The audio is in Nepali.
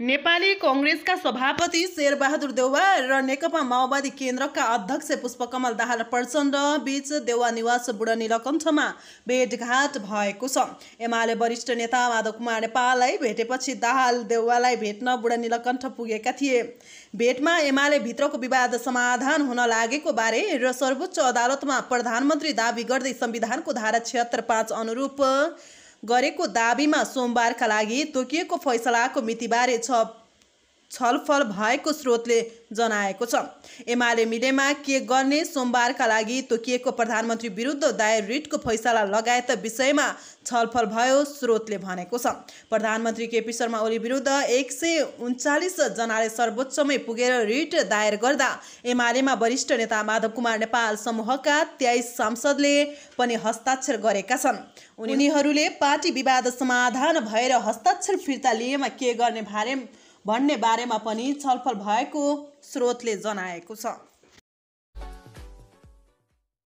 नेपाली कङ्ग्रेसका सभापति शेरबहादुर देउवा र नेकपा माओवादी केन्द्रका अध्यक्ष पुष्पकमल दाहाल प्रचण्ड बीच देउवा निवास बुढनी निलकण्ठमा भेटघाट भएको छ एमाले वरिष्ठ नेता माधव कुमार नेपाललाई भेटेपछि दाहाल देउवालाई भेट्न बुढनी निलकण्ठ पुगेका थिए भेटमा एमाले भित्रको विवाद समाधान हुन लागेको बारे र सर्वोच्च अदालतमा प्रधानमन्त्री दावी गर्दै संविधानको धारा छिहत्तर पाँच अनुरूप गरेको दावीमा सोमबारका लागि तोकिएको फैसलाको मितिबारे छ छलफल भएको स्रोतले जनाएको छ एमाले मिलेमा के गर्ने सोमबारका लागि तोकिएको प्रधानमन्त्री विरुद्ध दायर रिटको फैसला लगायत विषयमा छलफल भयो स्रोतले भनेको छ प्रधानमन्त्री केपी शर्मा ओली विरुद्ध एक सय उन्चालिसजनाले सर्वोच्चमै पुगेर रिट दायर गर्दा एमालेमा वरिष्ठ नेता माधव कुमार नेपाल समूहका तेइस सांसदले पनि हस्ताक्षर गरेका छन् उनीहरूले पार्टी विवाद समाधान भएर हस्ताक्षर फिर्ता लिएमा के गर्ने बारे भन्ने बारेमा पनि छलफल भएको स्रोतले जनाएको छ